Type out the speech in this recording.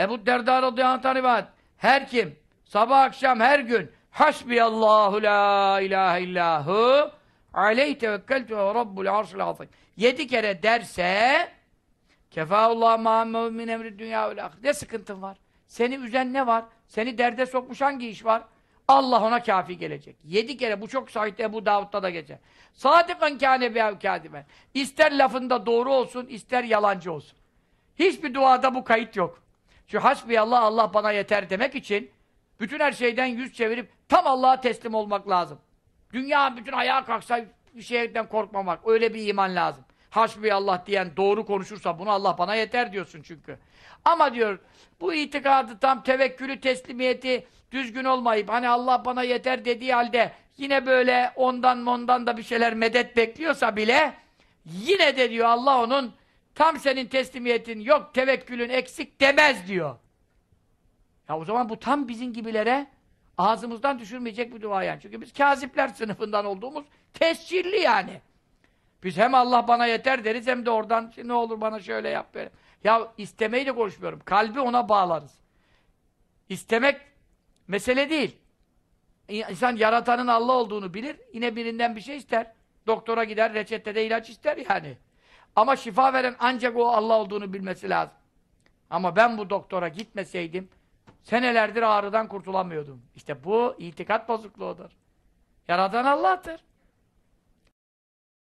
Ebu Derda radıyallahu anh rivayet. Her kim sabah akşam her gün Hasbiyallahu la ilahe illahu aleyh tevekkeltü ve rabbul arşil azim. Yedi kere derse kefaullah muhammed min emri dünya ve Ne sıkıntın var? Seni üzen ne var? Seni derde sokmuş hangi iş var? Allah ona kafi gelecek. Yedi kere bu çok sahih Ebu Davud'da da geçer. Sadıkan kâne bi'evkâdimen. İster lafında doğru olsun, ister yalancı olsun. Hiçbir duada bu kayıt yok. Şu hasbiyallah Allah bana yeter demek için bütün her şeyden yüz çevirip tam Allah'a teslim olmak lazım. Dünya bütün ayağa kalksa bir şeyden korkmamak. Öyle bir iman lazım. Hasbiyallah diyen doğru konuşursa bunu Allah bana yeter diyorsun çünkü. Ama diyor bu itikadı tam tevekkülü teslimiyeti düzgün olmayıp hani Allah bana yeter dediği halde yine böyle ondan mondan da bir şeyler medet bekliyorsa bile yine de diyor Allah onun Tam senin teslimiyetin yok, tevekkülün eksik demez diyor. Ya o zaman bu tam bizim gibilere ağzımızdan düşürmeyecek bir dua yani. Çünkü biz kazipler sınıfından olduğumuz tescilli yani. Biz hem Allah bana yeter deriz hem de oradan ne olur bana şöyle yap böyle. Ya istemeyi de konuşmuyorum. Kalbi ona bağlarız. İstemek mesele değil. İnsan yaratanın Allah olduğunu bilir. Yine birinden bir şey ister. Doktora gider, reçetede ilaç ister yani. Ama şifa veren ancak o Allah olduğunu bilmesi lazım. Ama ben bu doktora gitmeseydim senelerdir ağrıdan kurtulamıyordum. İşte bu itikat bozukluğudur. Yaradan Allah'tır.